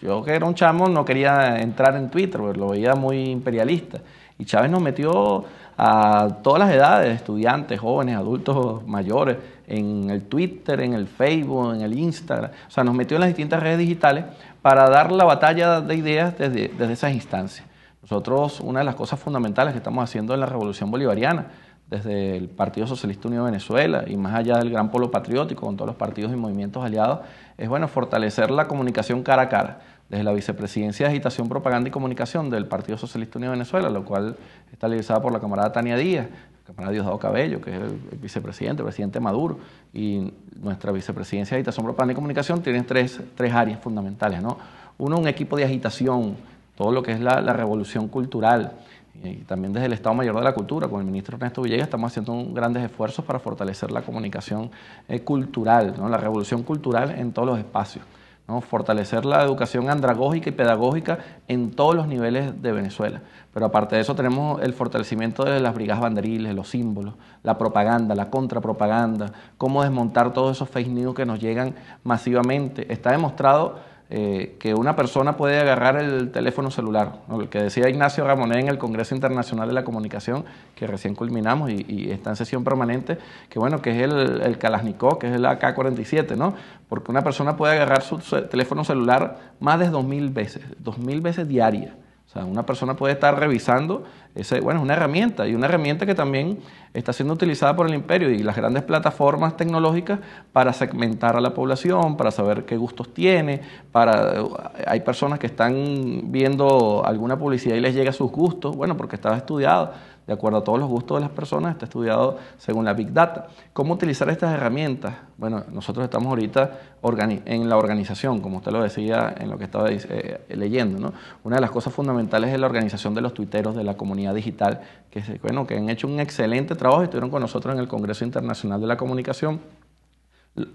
Yo que era un chamo no quería entrar en Twitter, lo veía muy imperialista. Y Chávez nos metió a todas las edades, estudiantes, jóvenes, adultos, mayores, en el Twitter, en el Facebook, en el Instagram. O sea, nos metió en las distintas redes digitales para dar la batalla de ideas desde, esas instancias. Nosotros, una de las cosas fundamentales que estamos haciendo en la Revolución Bolivariana, desde el Partido Socialista Unido de Venezuela y más allá del gran polo patriótico, con todos los partidos y movimientos aliados, es bueno fortalecer la comunicación cara a cara desde la Vicepresidencia de Agitación, Propaganda y Comunicación del Partido Socialista Unido de Venezuela, lo cual está liderada por la camarada Tania Díaz, la camarada Diosdado Cabello, que es el vicepresidente, el presidente Maduro, y nuestra Vicepresidencia de Agitación, Propaganda y Comunicación tiene tres, tres áreas fundamentales. ¿no? Uno, un equipo de agitación, todo lo que es la, revolución cultural, y también desde el Estado Mayor de la Cultura, con el ministro Ernesto Villegas, estamos haciendo un, grandes esfuerzos para fortalecer la comunicación eh, cultural, ¿no? la revolución cultural en todos los espacios fortalecer la educación andragógica y pedagógica en todos los niveles de Venezuela. Pero aparte de eso tenemos el fortalecimiento de las brigadas banderiles, los símbolos, la propaganda, la contrapropaganda, cómo desmontar todos esos fake news que nos llegan masivamente. Está demostrado eh, que una persona puede agarrar el teléfono celular, el que decía Ignacio Ramonet en el Congreso Internacional de la Comunicación, que recién culminamos y, está en sesión permanente, que bueno, que es el, el Kalashnikov, que es el AK-47, ¿no? Porque una persona puede agarrar su teléfono celular más de 2.000 veces, 2.000 veces diarias. O sea, una persona puede estar revisando, ese, bueno, es una herramienta y una herramienta que también está siendo utilizada por el imperio y las grandes plataformas tecnológicas para segmentar a la población, para saber qué gustos tiene, para eh, hay personas que están viendo alguna publicidad y les llega a sus gustos, bueno, porque estaba estudiado de acuerdo a todos los gustos de las personas, está estudiado según la Big Data. ¿Cómo utilizar estas herramientas? Bueno, nosotros estamos ahorita en la organización, como usted lo decía en lo que estaba eh, leyendo. ¿no? Una de las cosas fundamentales es la organización de los tuiteros de la comunidad digital, que, bueno, que han hecho un excelente trabajo estuvieron con nosotros en el Congreso Internacional de la Comunicación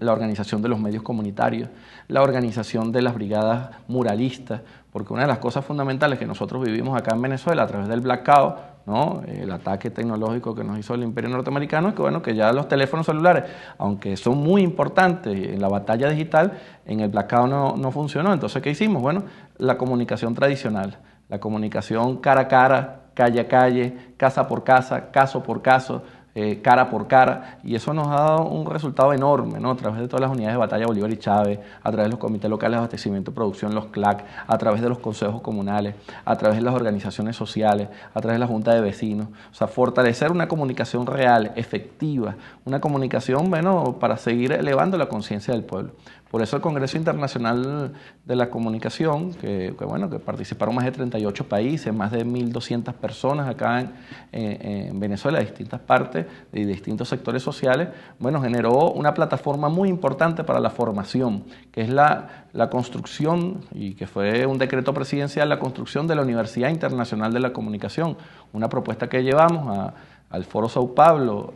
la organización de los medios comunitarios, la organización de las brigadas muralistas, porque una de las cosas fundamentales que nosotros vivimos acá en Venezuela a través del blackout ¿no? El ataque tecnológico que nos hizo el imperio norteamericano es que, bueno, que ya los teléfonos celulares, aunque son muy importantes en la batalla digital, en el placado no, no funcionó. Entonces, ¿qué hicimos? Bueno, la comunicación tradicional, la comunicación cara a cara, calle a calle, casa por casa, caso por caso, eh, cara por cara, y eso nos ha dado un resultado enorme, ¿no? A través de todas las unidades de batalla Bolívar y Chávez, a través de los comités locales de abastecimiento y producción, los CLAC, a través de los consejos comunales, a través de las organizaciones sociales, a través de la Junta de Vecinos, o sea, fortalecer una comunicación real, efectiva, una comunicación, bueno, para seguir elevando la conciencia del pueblo. Por eso el Congreso Internacional de la Comunicación, que, bueno, que participaron más de 38 países, más de 1.200 personas acá en, Venezuela, eh, en Venezuela, distintas partes, de distintos sectores sociales, bueno, generó una plataforma muy importante para la formación, que es la, construcción, y que fue un decreto presidencial, la construcción de la Universidad Internacional de la Comunicación, una propuesta que llevamos al Foro Sao Pablo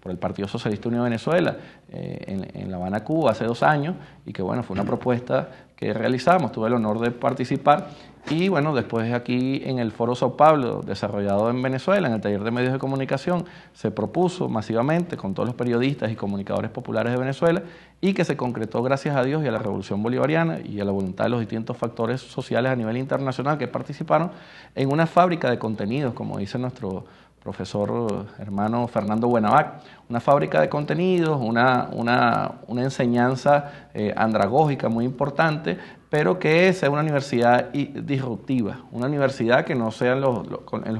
por el Partido Socialista Unido de Venezuela eh, en, en, La Habana, Cuba, hace dos años, y que bueno, fue una propuesta que realizamos, tuve el honor de participar y bueno, después aquí en el Foro Sao Pablo, desarrollado en Venezuela, en el taller de medios de comunicación, se propuso masivamente con todos los periodistas y comunicadores populares de Venezuela y que se concretó gracias a Dios y a la Revolución Bolivariana y a la voluntad de los distintos factores sociales a nivel internacional que participaron en una fábrica de contenidos, como dice nuestro profesor hermano Fernando Buenavac, una fábrica de contenidos, una, una, una enseñanza eh, andragógica muy importante pero que sea una universidad disruptiva, una universidad que no sea en los,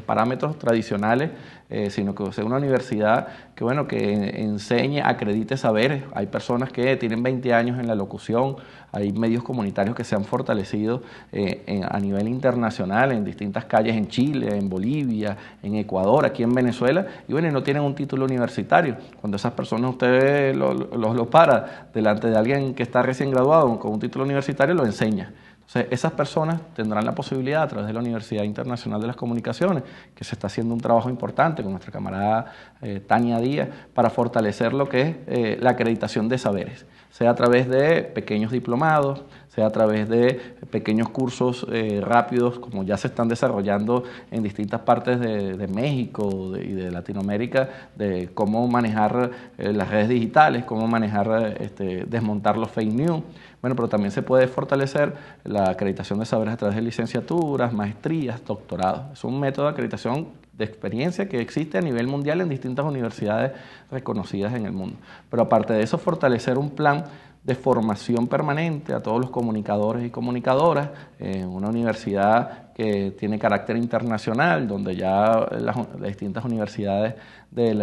parámetros tradicionales, eh, sino que sea una universidad que, bueno, que enseñe, acredite saberes. Hay personas que tienen 20 años en la locución, hay medios comunitarios que se han fortalecido eh, a nivel internacional, en distintas calles en Chile, en Bolivia, en Ecuador, aquí en Venezuela, y bueno, no tienen un título universitario. Cuando esas personas ustedes los lo, para delante de alguien que está recién graduado con un título universitario, lo entonces, esas personas tendrán la posibilidad a través de la Universidad Internacional de las Comunicaciones, que se está haciendo un trabajo importante con nuestra camarada eh, Tania Díaz, para fortalecer lo que es eh, la acreditación de saberes, sea a través de pequeños diplomados, sea a través de pequeños cursos eh, rápidos, como ya se están desarrollando en distintas partes de, de México y de Latinoamérica, de cómo manejar las redes digitales, cómo manejar, este, desmontar los fake news. Bueno, pero también se puede fortalecer la acreditación de saberes a través de licenciaturas, maestrías, doctorados. Es un método de acreditación de experiencia que existe a nivel mundial en distintas universidades reconocidas en el mundo. Pero aparte de eso, fortalecer un plan de formación permanente a todos los comunicadores y comunicadoras, en una universidad que tiene carácter internacional, donde ya las, distintas universidades de,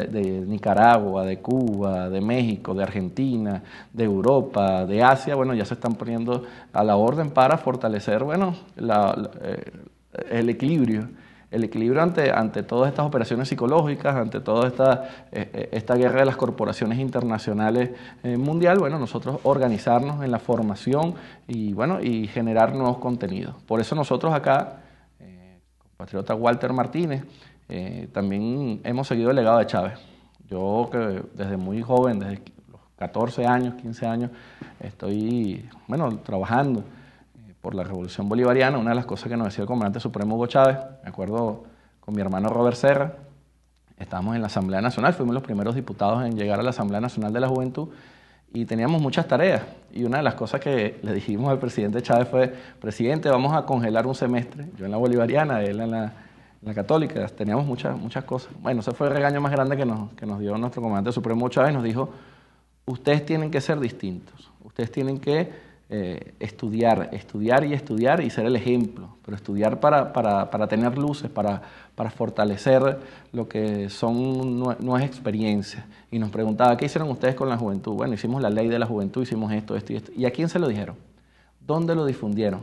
Nicaragua, de Cuba, de México, de Argentina, de Europa, de Asia, bueno, ya se están poniendo a la orden para fortalecer, bueno, eh, el equilibrio el equilibrio ante, todas estas operaciones psicológicas, ante toda esta, eh, eh, esta guerra de las corporaciones internacionales eh, mundial, bueno, nosotros organizarnos en la formación y, bueno, y generar nuevos contenidos. Por eso nosotros acá, compatriota Walter Martínez, también hemos seguido el legado de Chávez. Yo que desde muy joven, desde los 14 años, 15 años, estoy, bueno, trabajando por la Revolución Bolivariana, una de las cosas que nos decía el comandante supremo Hugo Chávez, me acuerdo con mi hermano Robert Serra, estábamos en la Asamblea Nacional, fuimos los primeros diputados en llegar a la Asamblea Nacional de la Juventud y teníamos muchas tareas. Y una de las cosas que le dijimos al presidente Chávez fue, presidente, vamos a congelar un semestre, yo en la bolivariana, él en la, católica, teníamos muchas, muchas cosas. Bueno, ese fue el regaño más grande que nos, que nos dio nuestro comandante supremo Chávez, nos dijo, ustedes tienen que ser distintos, ustedes tienen que eh, estudiar, estudiar y estudiar y ser el ejemplo, pero estudiar para, tener luces, para, fortalecer lo que son nuevas no, es experiencias. Y nos preguntaba, ¿qué hicieron ustedes con la juventud? Bueno, hicimos la ley de la juventud, hicimos esto, esto y esto. ¿Y a quién se lo dijeron? ¿Dónde lo difundieron?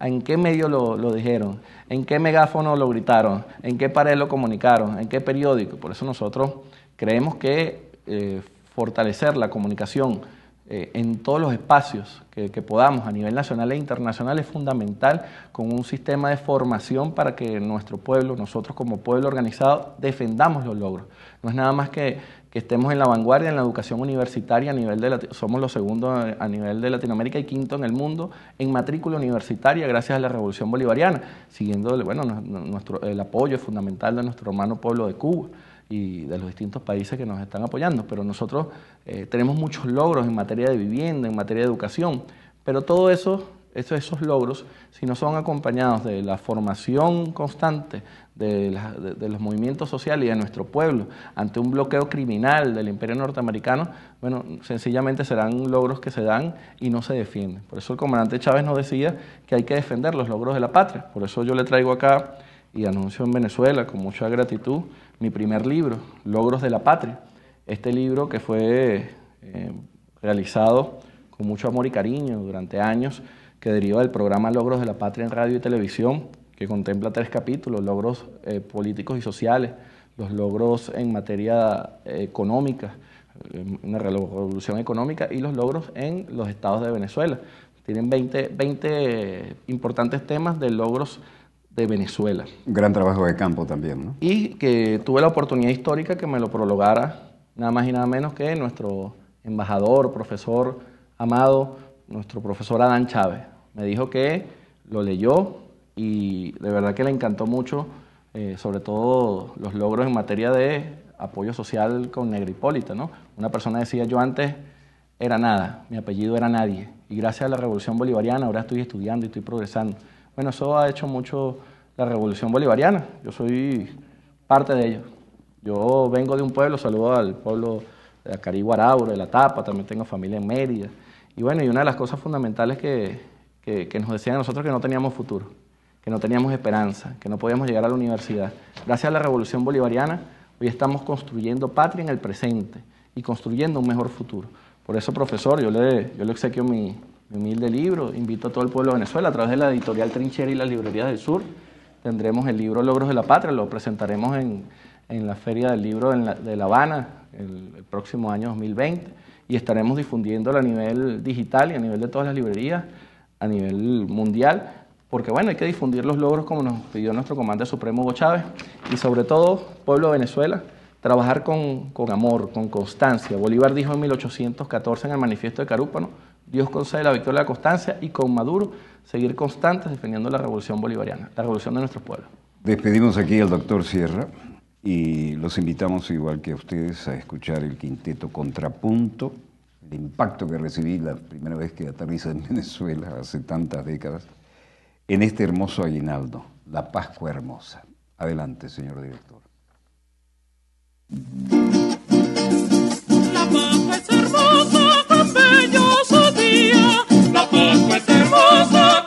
¿En qué medio lo, dijeron? ¿En qué megáfono lo gritaron? ¿En qué pared lo comunicaron? ¿En qué periódico? Por eso nosotros creemos que eh, fortalecer la comunicación, eh, en todos los espacios que, podamos a nivel nacional e internacional es fundamental con un sistema de formación para que nuestro pueblo, nosotros como pueblo organizado, defendamos los logros. No es nada más que, estemos en la vanguardia en la educación universitaria a nivel de somos los segundos a nivel de Latinoamérica y quinto en el mundo en matrícula universitaria gracias a la Revolución Bolivariana, siguiendo bueno, nuestro, el apoyo fundamental de nuestro hermano pueblo de Cuba y de los distintos países que nos están apoyando. Pero nosotros eh, tenemos muchos logros en materia de vivienda, en materia de educación, pero todo eso esos, logros, si no son acompañados de la formación constante de, de, los movimientos sociales y de nuestro pueblo ante un bloqueo criminal del imperio norteamericano, bueno, sencillamente serán logros que se dan y no se defienden. Por eso el comandante Chávez nos decía que hay que defender los logros de la patria. Por eso yo le traigo acá y anuncio en Venezuela con mucha gratitud mi primer libro, Logros de la Patria. Este libro que fue eh, realizado con mucho amor y cariño durante años, que deriva del programa Logros de la Patria en radio y televisión, que contempla tres capítulos, logros eh, políticos y sociales, los logros en materia eh, económica, una revolución económica y los logros en los estados de Venezuela. Tienen 20, 20 importantes temas de logros de Venezuela. Un Gran trabajo de campo también, ¿no? Y que tuve la oportunidad histórica que me lo prologara nada más y nada menos que nuestro embajador, profesor amado, nuestro profesor Adán Chávez. Me dijo que lo leyó y de verdad que le encantó mucho, eh, sobre todo los logros en materia de apoyo social con negripólita ¿no? Una persona decía, yo antes era nada, mi apellido era nadie, y gracias a la Revolución Bolivariana ahora estoy estudiando y estoy progresando. Bueno, eso ha hecho mucho la revolución bolivariana. Yo soy parte de ello. Yo vengo de un pueblo, saludo al pueblo de Acari Guarauro, de La Tapa, también tengo familia en Mérida. Y bueno, y una de las cosas fundamentales que, nos decían a nosotros que no teníamos futuro, que no teníamos esperanza, que no podíamos llegar a la universidad. Gracias a la revolución bolivariana, hoy estamos construyendo patria en el presente y construyendo un mejor futuro. Por eso, profesor, yo le, yo le mi, mi humilde libro. Invito a todo el pueblo de Venezuela a través de la editorial Trinchera y las librerías del sur. Tendremos el libro Logros de la Patria, lo presentaremos en, en la Feria del Libro de La Habana el, próximo año 2020 y estaremos difundiéndolo a nivel digital y a nivel de todas las librerías, a nivel mundial, porque bueno, hay que difundir los logros como nos pidió nuestro comandante supremo Hugo Chávez y sobre todo, pueblo de Venezuela, trabajar con, con amor, con constancia. Bolívar dijo en 1814 en el manifiesto de Carúpano, Dios concede la victoria de la constancia y con Maduro seguir constantes defendiendo la revolución bolivariana, la revolución de nuestro pueblo Despedimos aquí al doctor Sierra y los invitamos, igual que a ustedes, a escuchar el quinteto Contrapunto, el impacto que recibí la primera vez que aterriza en Venezuela hace tantas décadas, en este hermoso aguinaldo, la Pascua Hermosa. Adelante, señor director. La Pascua es hermosa, tan bellos la Pascua es hermosa.